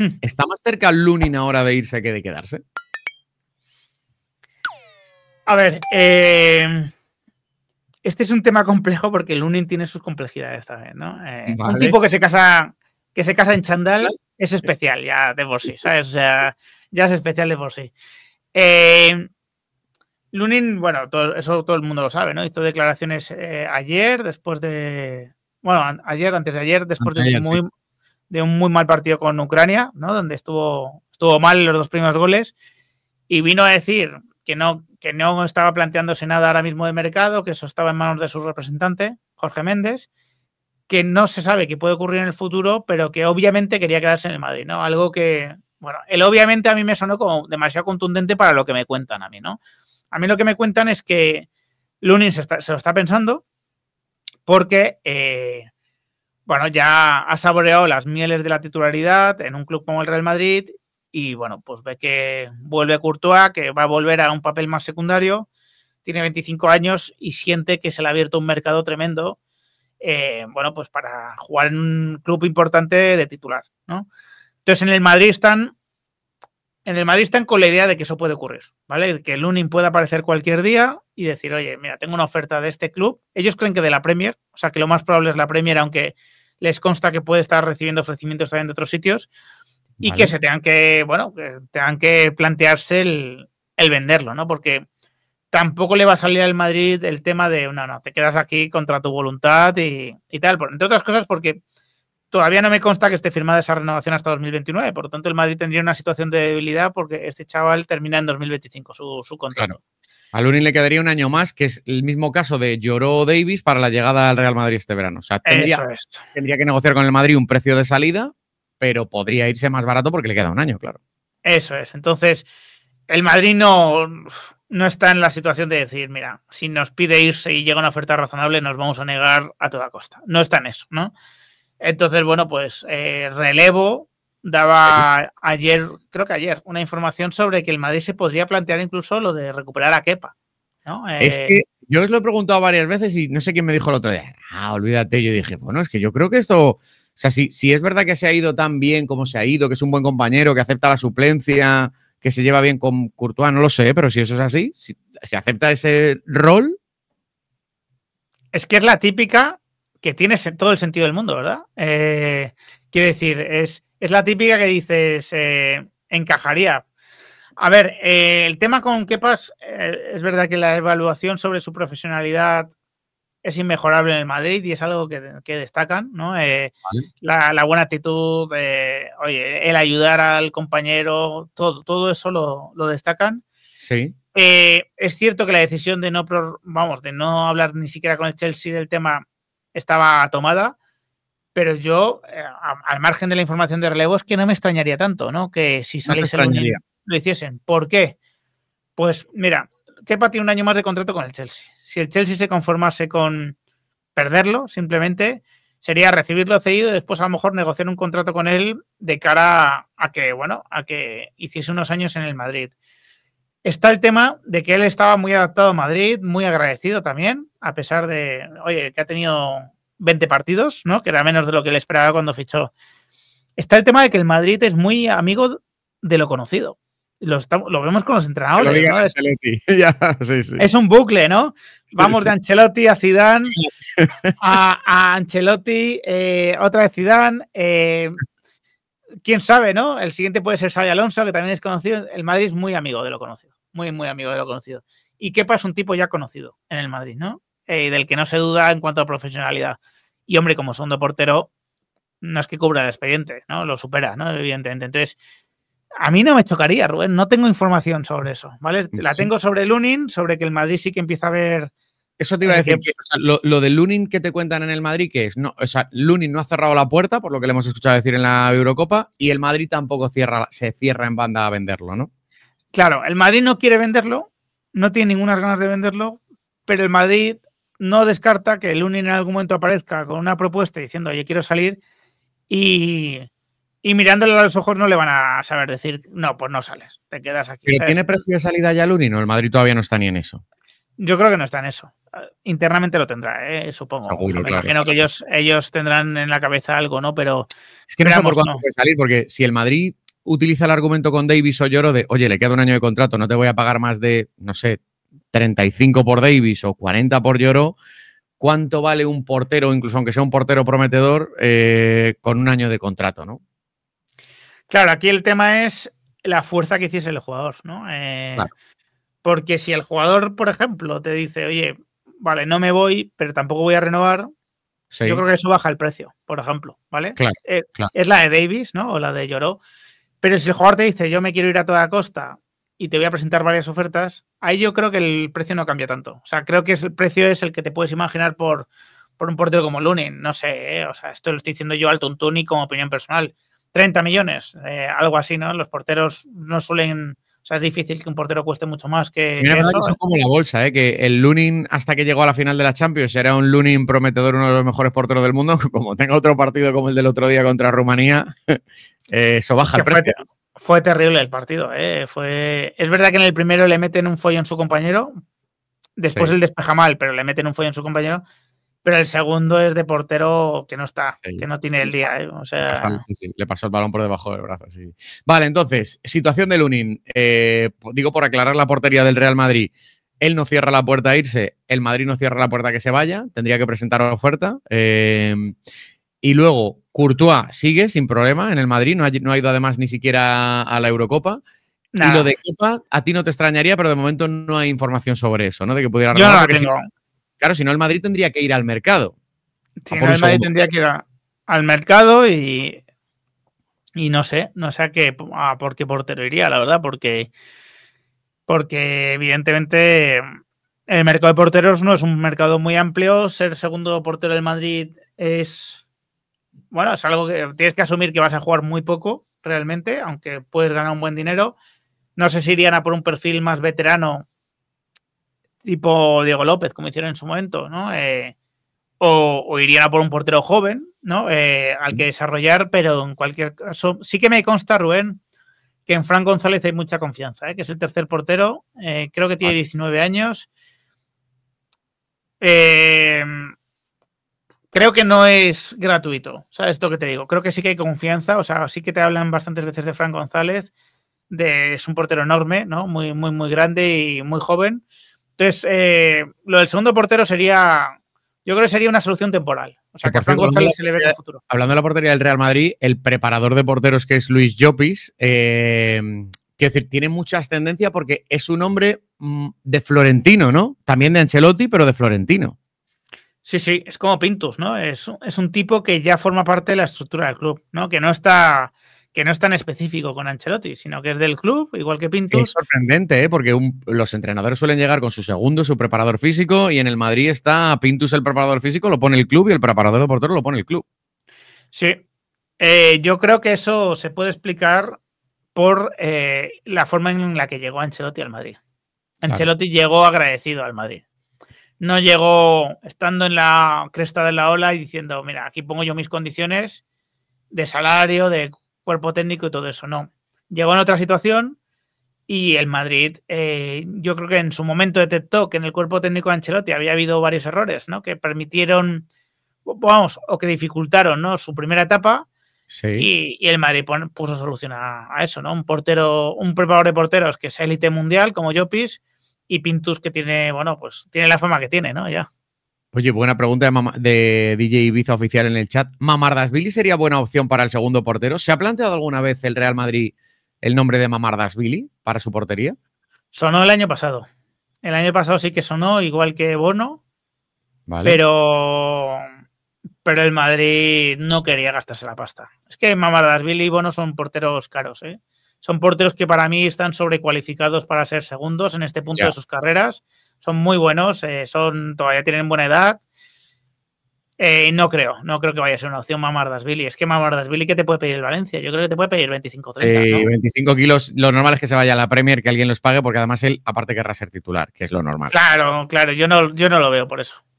¿Está más cerca Lunin ahora de irse que de quedarse? A ver, em, este es un tema complejo porque Lunin tiene sus complejidades también, ¿no? Eh, un tipo que se casa que se casa en chandal es especial ya de por sí, ¿sabes? O sea, ya es especial de por sí. Em, Lunin, bueno, eso todo el mundo lo sabe, ¿no? Hizo declaraciones eh, ayer, después de. Bueno, ayer, antes de ayer, después de, muy, de un muy mal partido con Ucrania, ¿no? Donde estuvo, estuvo mal los dos primeros goles. Y vino a decir que no, que no estaba planteándose nada ahora mismo de mercado, que eso estaba en manos de su representante, Jorge Méndez, que no se sabe qué puede ocurrir en el futuro, pero que obviamente quería quedarse en el Madrid, ¿no? Algo que, bueno, él obviamente a mí me sonó como demasiado contundente para lo que me cuentan a mí, ¿no? A mí lo que me cuentan es que Lunin se, lo está pensando porque eh, bueno, ya ha saboreado las mieles de la titularidad en un club como el Real Madrid y bueno, pues ve que vuelve Courtois, que va a volver a un papel más secundario, tiene 25 años y siente que se le ha abierto un mercado tremendo, eh, bueno, pues para jugar en un club importante de titular, ¿no? Entonces en el Madrid están, en el Madrid están con la idea de que eso puede ocurrir, ¿vale? Que el Lunin pueda aparecer cualquier día y decir, oye, mira, tengo una oferta de este club. Ellos creen que de la Premier, o sea que lo más probable es la Premier, aunque les consta que puede estar recibiendo ofrecimientos también de otros sitios y que se tengan que, bueno, tengan que plantearse el, venderlo, ¿no? Porque tampoco le va a salir al Madrid el tema de, no, no, te quedas aquí contra tu voluntad y, tal. Entre otras cosas porque todavía no me consta que esté firmada esa renovación hasta 2029. Por lo tanto, el Madrid tendría una situación de debilidad porque este chaval termina en 2025 su, su contrato. A le quedaría un año más, que es el mismo caso de Lloró Davis para la llegada al Real Madrid este verano. O sea, tendría, que negociar con el Madrid un precio de salida, pero podría irse más barato porque le queda un año, claro. Eso es. Entonces, el Madrid no, no está en la situación de decir, mira, si nos pide irse y llega una oferta razonable, nos vamos a negar a toda costa. No está en eso, ¿no? Entonces, bueno, pues eh, relevo daba ayer, creo que ayer, una información sobre que el Madrid se podría plantear incluso lo de recuperar a Kepa. Es eh, que yo os lo he preguntado varias veces y no sé quién me dijo el otro día. Ah, olvídate. Yo dije, bueno, es que yo creo que esto. O sea, si, si es verdad que se ha ido tan bien como se ha ido, que es un buen compañero, que acepta la suplencia, que se lleva bien con Courtois, no lo sé, pero si eso es así, si se acepta ese rol. Es que es la típica que tiene todo el sentido del mundo, ¿verdad? Eh, quiero decir, es es la típica que dices, eh, encajaría. A ver, eh, el tema con Kepas, eh, es verdad que la evaluación sobre su profesionalidad es inmejorable en el Madrid y es algo que, destacan, ¿no? La, buena actitud, el ayudar al compañero, todo, eso lo, destacan. Sí. es cierto que la decisión de no, vamos, de no hablar ni siquiera con el Chelsea del tema estaba tomada, pero yo, eh, al margen de la información de relevo, es que no me extrañaría tanto, ¿no? Que si saliese el año lo hiciesen. ¿Por qué? Pues mira, Kepa tiene un año más de contrato con el Chelsea. Si el Chelsea se conformase con perderlo, simplemente sería recibirlo cedido y después a lo mejor negociar un contrato con él de cara a que, bueno, a que hiciese unos años en el Madrid. Está el tema de que él estaba muy adaptado a Madrid, muy agradecido también, a pesar de, oye, que ha tenido 20 partidos, ¿no? Que era menos de lo que le esperaba cuando fichó. Está el tema de que el Madrid es muy amigo de lo conocido. Lo, vemos con los entrenadores. es, un bucle, ¿no? Vamos de Ancelotti a Zidane, a, Ancelotti, eh, otra vez Zidane. Eh, quién sabe, ¿no? El siguiente puede ser Xavi Alonso, que también es conocido. El Madrid es muy amigo de lo conocido, muy, muy amigo de lo conocido. Y qué pasa un tipo ya conocido en el Madrid, ¿no? Eh, del que no se duda en cuanto a profesionalidad. Y hombre, como segundo portero, no es que cubra el expediente, ¿no? Lo supera, ¿no? Evidentemente. Entonces, a mí no me chocaría, Rubén. No tengo información sobre eso, ¿vale? La tengo sobre Lunin, sobre que el Madrid sí que empieza a ver. Eso te iba a eh, decir, lo, del de Lunin que te cuentan en el Madrid, que es, no, o sea, Lunin no ha cerrado la puerta, por lo que le hemos escuchado decir en la Eurocopa, y el Madrid tampoco cierra, se cierra en banda a venderlo, ¿no? Claro, el Madrid no quiere venderlo, no tiene ninguna ganas de venderlo, pero el Madrid no descarta que el Lunin en algún momento aparezca con una propuesta diciendo, oye, quiero salir, y, mirándole a los ojos no le van a saber decir, no, pues no sales, te quedas aquí. tiene precio de salida ya Lunin o el Madrid todavía no está ni en eso? Yo creo que no está en eso. Internamente lo tendrá, ¿eh? supongo. me imagino que ellos, ellos tendrán en la cabeza algo, ¿no? Pero. Es que no sé por cuándo puede salir, porque si el Madrid utiliza el argumento con Davis o Lloro de, oye, le queda un año de contrato, no te voy a pagar más de, no sé, 35 por Davis o 40 por Lloró, ¿cuánto vale un portero, incluso aunque sea un portero prometedor, eh, con un año de contrato, no? Claro, aquí el tema es la fuerza que hiciese el jugador, ¿no? Eh, porque si el jugador, por ejemplo, te dice, oye, vale, no me voy, pero tampoco voy a renovar, yo creo que eso baja el precio, por ejemplo, ¿vale? Eh, es la de Davis, ¿no? O la de Lloró. Pero si el jugador te dice, yo me quiero ir a toda costa, y te voy a presentar varias ofertas, ahí yo creo que el precio no cambia tanto. O sea, creo que el precio es el que te puedes imaginar por, por un portero como Lunin. No sé, ¿eh? o sea, esto lo estoy diciendo yo al y como opinión personal. 30 millones, eh, algo así, ¿no? Los porteros no suelen... O sea, es difícil que un portero cueste mucho más que, Mira, eso. ¿eh? como la bolsa, ¿eh? que el Lunin, hasta que llegó a la final de la Champions, era un Lunin prometedor, uno de los mejores porteros del mundo. Como tenga otro partido como el del otro día contra Rumanía, eso baja el precio. Fue terrible el partido. ¿eh? Fue... Es verdad que en el primero le meten un en su compañero, después él el despeja mal, pero le meten un en su compañero. Pero el segundo es de portero que no está, que no tiene el día. ¿eh? O sea... le pasó el balón por debajo del brazo. Vale, entonces, situación de Lunin. Eh, digo por aclarar la portería del Real Madrid. Él no cierra la puerta a irse, el Madrid no cierra la puerta a que se vaya, tendría que presentar oferta. y luego, Courtois sigue sin problema en el Madrid, no ha, ido además ni siquiera a la Eurocopa. Y lo de Copa, a ti no te extrañaría, pero de momento no hay información sobre eso, ¿no? De que pudiera claro, si no, el Madrid tendría que ir al mercado. Si el Madrid tendría que ir al mercado y. Y no sé, no sé a qué, por qué portero iría, la verdad, porque. Porque evidentemente el mercado de porteros no es un mercado muy amplio. Ser segundo portero del Madrid es bueno, es algo que tienes que asumir que vas a jugar muy poco realmente, aunque puedes ganar un buen dinero. No sé si irían a por un perfil más veterano, tipo Diego López, como hicieron en su momento, ¿no? Eh, o, irían a por un portero joven, ¿no? Eh, al que mm. desarrollar, pero en cualquier caso, sí que me consta, Rubén, que en Fran González hay mucha confianza, ¿eh? que es el tercer portero, creo que tiene 19 ah, años. Eh, creo que no es gratuito, ¿sabes esto que te digo? Creo que sí que hay confianza, o sea, sí que te hablan bastantes veces de Fran González, de, es un portero enorme, ¿no? Muy, muy, muy grande y muy joven. Entonces, eh, lo del segundo portero sería, yo creo que sería una solución temporal. O sea, que González se le ve en futuro. Hablando de la portería del Real Madrid, el preparador de porteros que es Luis Llopis, eh, quiero decir, tiene mucha ascendencia porque es un hombre mm, de Florentino, ¿no? También de Ancelotti, pero de Florentino. Sí, sí, es como Pintus, ¿no? Es, es, un tipo que ya forma parte de la estructura del club, ¿no? Que no está que no es tan específico con Ancelotti, sino que es del club, igual que Pintus. Es sorprendente, ¿eh? porque los entrenadores suelen llegar con su segundo, su preparador físico, y en el Madrid está Pintus el preparador físico, lo pone el club, y el preparador de portero lo pone el club. Sí, eh, yo creo que eso se puede explicar por eh, la forma en la que llegó Ancelotti al Madrid. Ancelotti llegó agradecido al Madrid no llegó estando en la cresta de la ola y diciendo, mira, aquí pongo yo mis condiciones de salario, de cuerpo técnico y todo eso. No. Llegó en otra situación y el Madrid, eh, yo creo que en su momento detectó que en el cuerpo técnico de Ancelotti había habido varios errores, ¿no? Que permitieron, vamos, o que dificultaron, ¿no? Su primera etapa. Y, el Madrid puso solución a, eso, ¿no? Un portero, un preparador de porteros que es élite mundial, como Jopis, y Pintus que tiene, bueno, pues tiene la fama que tiene, ¿no? Ya. Oye, buena pregunta de, DJ Ibiza oficial en el chat. ¿Mamardas Billy sería buena opción para el segundo portero? ¿Se ha planteado alguna vez el Real Madrid el nombre de Mamardas Billy para su portería? Sonó el año pasado. El año pasado sí que sonó, igual que Bono. Vale. Pero, pero el Madrid no quería gastarse la pasta. Es que Billy y Bono son porteros caros, ¿eh? Son porteros que para mí están sobrecualificados para ser segundos en este punto de sus carreras. Son muy buenos, eh, son, todavía tienen buena edad. Eh, no creo, no creo que vaya a ser una opción Mamardas-Billy, Es que Mamardas-Billy ¿qué te puede pedir el Valencia? Yo creo que te puede pedir 25 30. 25 kilos, lo normal es que se vaya a la Premier, que alguien los pague, porque además él, aparte, querrá ser titular, que es lo normal. Claro, claro, yo no, yo no lo veo por eso.